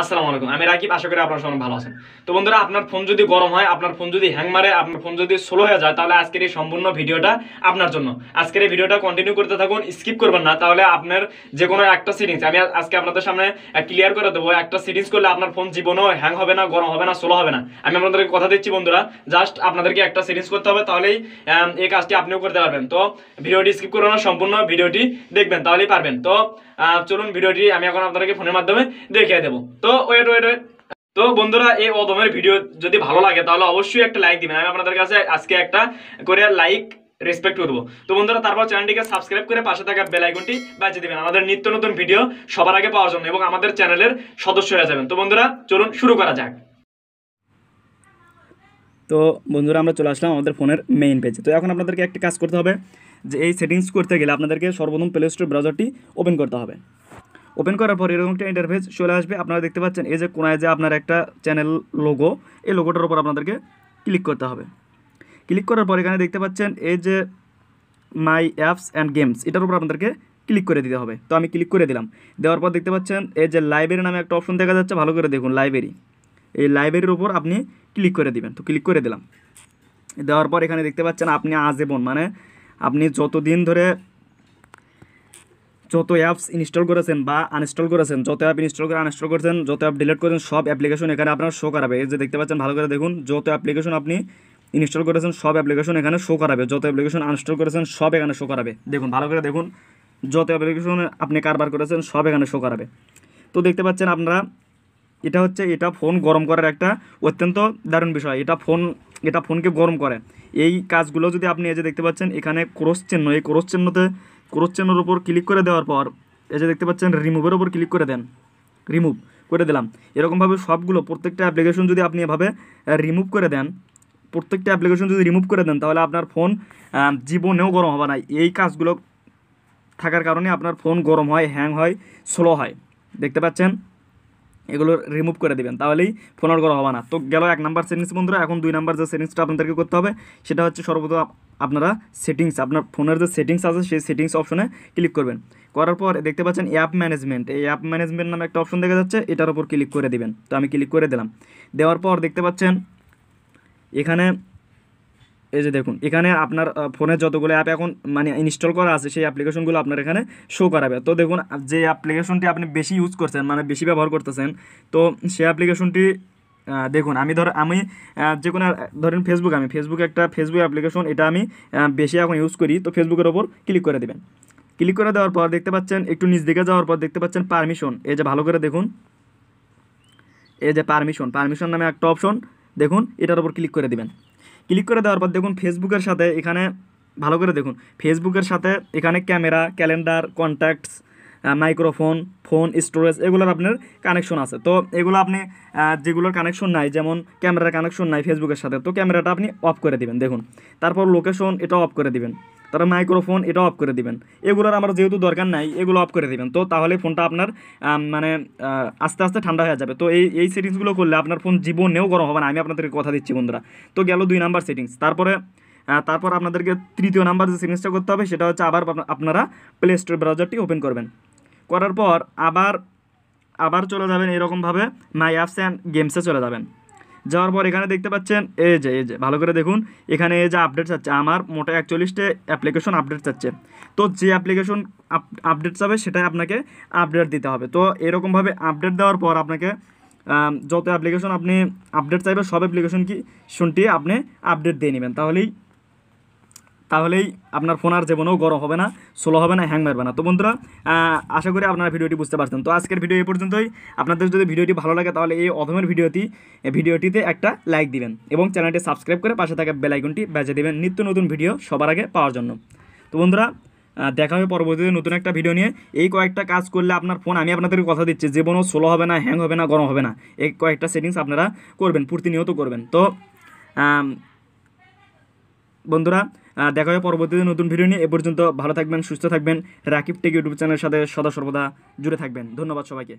আসসালামু আলাইকুম আমি রাকিব আশা করি আপনারা সবাই ভালো আছেন তো বন্ধুরা আপনার ফোন যদি গরম হয় আপনার ফোন যদি হ্যাং মারে আপনার ফোন যদি স্লো হয়ে যায় তাহলে আজকের এই সম্পূর্ণ ভিডিওটা আপনার জন্য আজকের এই ভিডিওটা কন্টিনিউ করতে থাকুন স্কিপ করবেন না তাহলে আপনার যে কোনো একটা সেটিংস আমি আজকে আপনাদের সামনে ক্লিয়ার করে দেবো একটা সেটিংস করলে আপনার ফোন জীবনেও হ্যাং হবে না গরম হবে না স্লো হবে না আমি আপনাদেরকে কথা দিচ্ছি বন্ধুরা জাস্ট আপনাদেরকে একটা সেটিংস করতে হবে তাহলেই এই কাজটি আপনিও করতে পারবেন তো ভিডিওটি স্কিপ করবেন না সম্পূর্ণ ভিডিওটি দেখবেন তাহলেই পারবেন তো চলুন ভিডিওটি আমি এখন আপনাদেরকে ফোনের মাধ্যমে দেখিয়ে দেবো তো ওয়েট ওয়েট ওয়েট তো বন্ধুরা এই অদমের ভিডিও যদি ভালো লাগে তাহলে অবশ্যই একটা লাইক দিবেন আমি আপনাদের কাছে আজকে একটা করে লাইক রেসপেক্ট করবো তো বন্ধুরা তারপর চ্যানেলটিকে সাবস্ক্রাইব করে পাশে থাকা বেলাইকনটি আইকনটি দেবেন আমাদের নিত্য নতুন ভিডিও সবার আগে পাওয়ার জন্য এবং আমাদের চ্যানেলের সদস্য হয়ে যাবেন তো বন্ধুরা চলুন শুরু করা যাক তো বন্ধুরা আমরা চলে আসলাম আমাদের ফোনের মেইন পেজে তো এখন আপনাদেরকে একটা কাজ করতে হবে যে এই সেটিংস করতে গেলে আপনাদেরকে সর্বপ্রথম প্লে স্টোর ব্রাউজারটি ওপেন করতে হবে ওপেন করার পর এরকম একটা ইন্টারফেস চলে আসবে আপনারা দেখতে পাচ্ছেন এই যে কোনায় যে আপনার একটা চ্যানেল লোগো এই লোগোটার উপর আপনাদেরকে ক্লিক করতে হবে ক্লিক করার পর এখানে দেখতে পাচ্ছেন এই যে মাই অ্যাপস অ্যান্ড গেমস এটার উপর আপনাদেরকে ক্লিক করে দিতে হবে তো আমি ক্লিক করে দিলাম দেওয়ার পর দেখতে পাচ্ছেন এই যে লাইব্রেরি নামে একটা অপশন দেখা যাচ্ছে ভালো করে দেখুন লাইব্রেরি এই লাইব্রেরির উপর আপনি ক্লিক করে দিবেন তো ক্লিক করে দিলাম দেওয়ার পর এখানে দেখতে পাচ্ছেন আপনি আজেবন মানে আপনি যতদিন ধরে যত অ্যাপস ইনস্টল করেছেন বা আনস্টল করেছেন যত অ্যাপ ইনস্টল করে আনস্টল করেছেন যত অ্যাপ ডিলিট করেছেন সব অ্যাপ্লিকেশন এখানে আপনার শো করাবে এই যে দেখতে পাচ্ছেন ভালো করে দেখুন যত অ্যাপ্লিকেশন আপনি ইনস্টল করেছেন সব অ্যাপ্লিকেশন এখানে শো করাবে যত অ্যাপ্লিকেশন আনস্টল করেছেন সব এখানে শো করাবে দেখুন ভালো করে দেখুন যত অ্যাপ্লিকেশন আপনি কারবার করেছেন সব এখানে শো করাবে তো দেখতে পাচ্ছেন আপনারা এটা হচ্ছে এটা ফোন গরম করার একটা অত্যন্ত দারুণ বিষয় এটা ফোন এটা ফোনকে গরম করে এই কাজগুলো যদি আপনি এই যে দেখতে পাচ্ছেন এখানে ক্রোশ চিহ্ন এই ক্রোশ চিহ্নতে ক্রোচ চেনের উপর ক্লিক করে দেওয়ার পর এই যে দেখতে পাচ্ছেন রিমুভের উপর ক্লিক করে দেন রিমুভ করে দিলাম এরকমভাবে সবগুলো প্রত্যেকটা অ্যাপ্লিকেশন যদি আপনি এভাবে রিমুভ করে দেন প্রত্যেকটা অ্যাপ্লিকেশন যদি রিমুভ করে দেন তাহলে আপনার ফোন জীবনেও গরম হবে না এই কাজগুলো থাকার কারণে আপনার ফোন গরম হয় হ্যাং হয় স্লো হয় দেখতে পাচ্ছেন এগুলো রিমুভ করে দেবেন তাহলেই ফোন আর করা হবে না তো গেল এক নাম্বার সেটিংস বন্ধুরা এখন দুই নাম্বার যে সেটিংসটা আপনাদেরকে করতে হবে সেটা হচ্ছে সর্বপ্রথম আপনারা সেটিংস আপনার ফোনের যে সেটিংস আছে সেই সেটিংস অপশনে ক্লিক করবেন করার পর দেখতে পাচ্ছেন অ্যাপ ম্যানেজমেন্ট এই অ্যাপ ম্যানেজমেন্ট নামে একটা অপশন দেখা যাচ্ছে এটার উপর ক্লিক করে দিবেন তো আমি ক্লিক করে দিলাম দেওয়ার পর দেখতে পাচ্ছেন এখানে এই যে দেখুন এখানে আপনার ফোনে যতগুলো অ্যাপ এখন মানে ইনস্টল করা আছে সেই অ্যাপ্লিকেশনগুলো আপনার এখানে শো করাবে তো দেখুন যে অ্যাপ্লিকেশনটি আপনি বেশি ইউজ করছেন মানে বেশি ব্যবহার করতেছেন তো সেই অ্যাপ্লিকেশনটি দেখুন আমি ধর আমি যে কোনো ধরেন ফেসবুক আমি ফেসবুক একটা ফেসবুক অ্যাপ্লিকেশন এটা আমি বেশি এখন ইউজ করি তো ফেসবুকের ওপর ক্লিক করে দেবেন ক্লিক করে দেওয়ার পর দেখতে পাচ্ছেন একটু নিচ দিকে যাওয়ার পর দেখতে পাচ্ছেন পারমিশন এই যে ভালো করে দেখুন এই যে পারমিশন পারমিশন নামে একটা অপশন দেখুন এটার ওপর ক্লিক করে দেবেন ক্লিক করে দেওয়ার পর দেখুন ফেসবুকের সাথে এখানে ভালো করে দেখুন ফেসবুকের সাথে এখানে camera calendar contacts microphone phone storage এগুলোর আপনার কানেকশন আছে তো এগুলো আপনি যেগুলোর কানেকশন নাই যেমন ক্যামেরার কানেকশন নাই ফেসবুকের সাথে তো ক্যামেরাটা আপনি অফ করে দিবেন দেখুন তারপর লোকেশন এটা অফ করে দিবেন তারা মাইক্রোফোন এটা অফ করে দিবেন এগুলোর আমার যেহেতু দরকার নাই এগুলো অফ করে দিবেন তো তাহলে ফোনটা আপনার মানে আস্তে আস্তে ঠান্ডা হয়ে যাবে তো এই এই সেটিংসগুলো করলে আপনার ফোন জীবনেও গরম হবে না আমি আপনাদেরকে কথা দিচ্ছি বন্ধুরা তো গেল দুই নাম্বার সেটিংস তারপরে তারপর আপনাদেরকে তৃতীয় নাম্বার যে সেটিংসটা করতে হবে সেটা হচ্ছে আবার আপনারা প্লে স্টোর ব্রাউজারটি ওপেন করবেন করার পর আবার আবার চলে যাবেন এরকমভাবে মাই অ্যাপস অ্যান্ড গেমসে চলে যাবেন যাওয়ার পর এখানে দেখতে পাচ্ছেন এই যে এই যে ভালো করে দেখুন এখানে এই যে আপডেট চাচ্ছে আমার মোটা একচল্লিশটা অ্যাপ্লিকেশন আপডেট চাচ্ছে তো যে অ্যাপ্লিকেশন আপডেট চাবে সেটাই আপনাকে আপডেট দিতে হবে তো এরকমভাবে আপডেট দেওয়ার পর আপনাকে যত অ্যাপ্লিকেশন আপনি আপডেট চাইবে সব অ্যাপ্লিকেশন কি শুনটি আপনি আপডেট দিয়ে নেবেন তাহলেই তাহলেই আপনার ফোন আর জীবনেও গরম হবে না স্লো হবে না হ্যাং মারবে না তো বন্ধুরা আশা করি আপনারা ভিডিওটি বুঝতে পারছেন তো আজকের ভিডিও এই পর্যন্তই আপনাদের যদি ভিডিওটি ভালো লাগে তাহলে এই অধমের ভিডিওটি ভিডিওটিতে একটা লাইক দিবেন এবং চ্যানেলটি সাবস্ক্রাইব করে পাশে থাকা বেলাইকনটি বেজে দেবেন নিত্য নতুন ভিডিও সবার আগে পাওয়ার জন্য তো বন্ধুরা দেখা হবে পরবর্তীতে নতুন একটা ভিডিও নিয়ে এই কয়েকটা কাজ করলে আপনার ফোন আমি আপনাদেরকে কথা দিচ্ছি জীবনও স্লো হবে না হ্যাং হবে না গরম হবে না এই কয়েকটা সেটিংস আপনারা করবেন প্রতিনিয়ত করবেন তো বন্ধুরা দেখা হবে পরবর্তীতে নতুন ভিডিও নিয়ে এ পর্যন্ত ভালো থাকবেন সুস্থ থাকবেন রাকিব টেক ইউটিউব চ্যানেলের সাথে সদা সর্বদা জুড়ে থাকবেন ধন্যবাদ সবাইকে